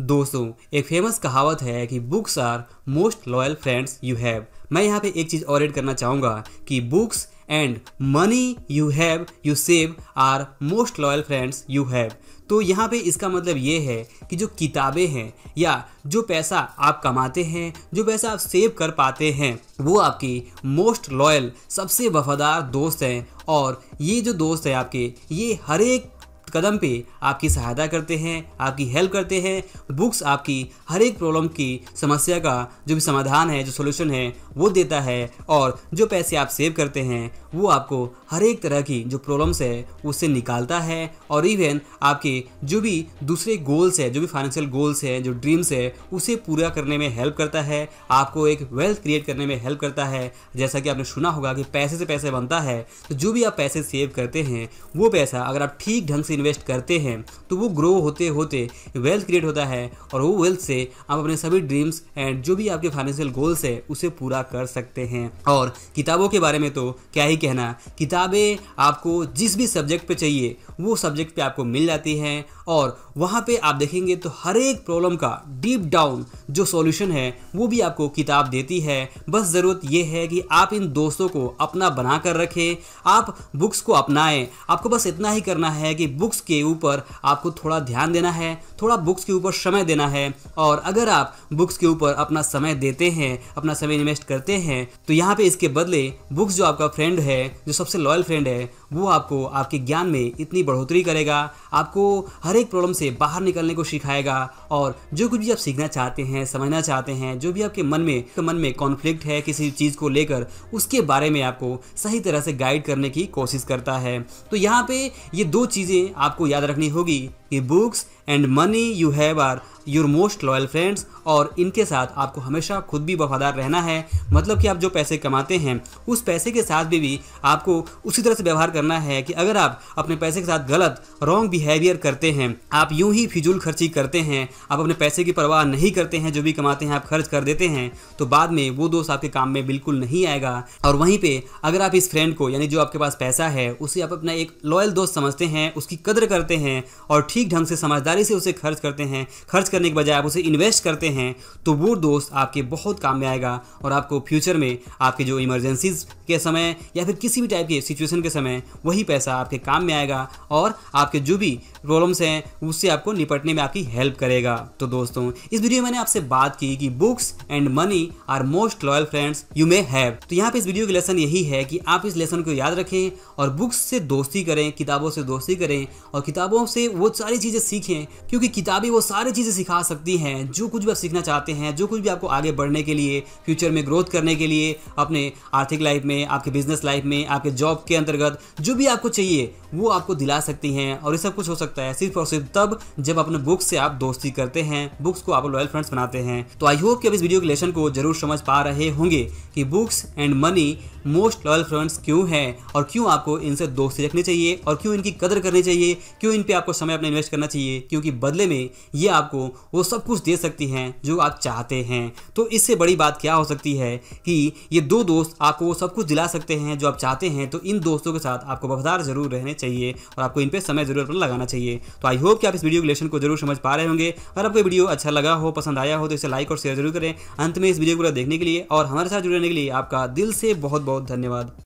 दोस्तों एक फेमस कहावत है कि books are most loyal friends you have मैं यहाँ पे एक चीज़ और एड करना चाहूँगा कि books and money you have you save are most loyal friends you have तो यहाँ पे इसका मतलब ये है कि जो किताबें हैं या जो पैसा आप कमाते हैं जो पैसा आप सेव कर पाते हैं वो आपकी मोस्ट लॉयल सबसे वफादार दोस्त हैं और ये जो दोस्त है आपके ये हर एक कदम पे आपकी सहायता करते हैं आपकी हेल्प करते हैं बुक्स आपकी हर एक प्रॉब्लम की समस्या का जो भी समाधान है जो सोल्यूशन है वो देता है और जो पैसे आप सेव करते हैं वो आपको हर एक तरह की जो प्रॉब्लम्स है उससे निकालता है और इवन आपके जो भी दूसरे गोल्स है जो भी फाइनेंशियल गोल्स है जो ड्रीम्स है उसे पूरा करने में हेल्प करता है आपको एक वेल्थ क्रिएट करने में हेल्प करता है जैसा कि आपने सुना होगा कि पैसे से पैसे बनता है तो जो भी आप पैसे सेव करते हैं वो पैसा अगर आप ठीक ढंग से इन्वेस्ट करते हैं तो वो ग्रो होते होते वेल्थ क्रिएट होता है और वो वेल्थ से आप अपने सभी ड्रीम्स एंड जो भी आपके फाइनेंशियल गोल्स है उसे पूरा ऐसा कर सकते हैं और किताबों के बारे में तो क्या ही कहना किताबें आपको जिस भी सब्जेक्ट पे चाहिए वो सब्जेक्ट पे आपको मिल जाती हैं और वहाँ पे आप देखेंगे तो हर एक प्रॉब्लम का डीप डाउन जो सॉल्यूशन है वो भी आपको किताब देती है बस ज़रूरत ये है कि आप इन दोस्तों को अपना बना कर रखें आप बुक्स को अपनाएं आपको बस इतना ही करना है कि बुक्स के ऊपर आपको थोड़ा ध्यान देना है थोड़ा बुक्स के ऊपर समय देना है और अगर आप बुक्स के ऊपर अपना समय देते हैं अपना समय इन्वेस्ट करते हैं तो यहाँ पे इसके बदले बुक्स जो आपका फ्रेंड है जो सबसे लॉयल फ्रेंड है वो आपको आपके ज्ञान में इतनी बढ़ोतरी करेगा आपको हर एक प्रॉब्लम से बाहर निकलने को सिखाएगा और जो कुछ भी आप सीखना चाहते हैं समझना चाहते हैं जो भी आपके मन में तो मन में कॉन्फ्लिक्ट है किसी चीज़ को लेकर उसके बारे में आपको सही तरह से गाइड करने की कोशिश करता है तो यहाँ पे ये दो चीज़ें आपको याद रखनी होगी कि books and money you have are your most loyal friends और इनके साथ आपको हमेशा खुद भी वफादार रहना है मतलब कि आप जो पैसे कमाते हैं उस पैसे के साथ भी, भी आपको उसी तरह से व्यवहार कर करना है कि अगर आप अपने पैसे के साथ गलत रॉन्ग बिहेवियर करते हैं आप यूं ही फिजूल खर्ची करते हैं आप अपने पैसे की परवाह नहीं करते हैं जो भी कमाते हैं आप खर्च कर देते हैं तो बाद में वो दोस्त आपके काम में बिल्कुल नहीं आएगा और वहीं पर अगर आप इस फ्रेंड को यानी जो आपके पास पैसा है उसे आप अपना एक लॉयल दोस्त समझते हैं उसकी कदर करते हैं और ठीक ढंग से समझदारी से उसे खर्च करते हैं खर्च करने के बजाय आप उसे इन्वेस्ट करते हैं तो वो दोस्त आपके बहुत काम में आएगा और आपको फ्यूचर में आपके जो इमरजेंसीज के समय या फिर किसी भी टाइप के सिचुएशन के समय वही पैसा आपके काम में आएगा और आपके जो भी प्रॉब्लम्स हैं उससे आपको निपटने में आपकी हेल्प करेगा तो दोस्तों इस वीडियो में मैंने आपसे बात की कि books and money are most loyal friends you may have तो यहाँ पे इस वीडियो की लेसन यही है कि आप इस लेसन को याद रखें और बुक्स से दोस्ती करें किताबों से दोस्ती करें और किताबों से वो सारी चीज़ें सीखें क्योंकि किताबें वो सारी चीज़ें सिखा सकती हैं जो कुछ भी आप सीखना चाहते हैं जो कुछ भी आपको आगे बढ़ने के लिए फ्यूचर में ग्रोथ करने के लिए अपने आर्थिक लाइफ में आपके बिजनेस लाइफ में आपके जॉब के अंतर्गत जो भी आपको चाहिए वो आपको दिला सकती हैं और ये सब कुछ हो सकता है सिर्फ और सिर्फ तब जब अपने बुक्स से आप दोस्ती करते हैं बुक्स को आप लॉयल फ्रेंड्स बनाते हैं तो आई होप कि आप इस वीडियो के लेसन को जरूर समझ पा रहे होंगे कि books and money most loyal friends क्यों हैं और क्यों आपको इनसे दोस्ती रखनी चाहिए और क्यों इनकी कदर करनी चाहिए क्यों इन पर आपको समय अपना इन्वेस्ट करना चाहिए क्योंकि बदले में ये आपको वो सब कुछ दे सकती हैं जो आप चाहते हैं तो इससे बड़ी बात क्या हो सकती है कि ये दो दोस्त आपको वो सब कुछ दिला सकते हैं जो आप चाहते हैं तो इन दोस्तों के साथ आपको वफादार जरूर रहने चाहिए और आपको इन पर समय जरूर अपना मतलब लगाना चाहिए तो आई होप कि आप इस वीडियो के लेसन को जरूर समझ पा रहे होंगे अगर आपको वीडियो अच्छा लगा हो पसंद आया हो तो इसे लाइक और शेयर जरूर करें अंत में इस वीडियो को देखने के लिए और हमारे साथ जुड़ने के लिए आपका दिल से बहुत बहुत धन्यवाद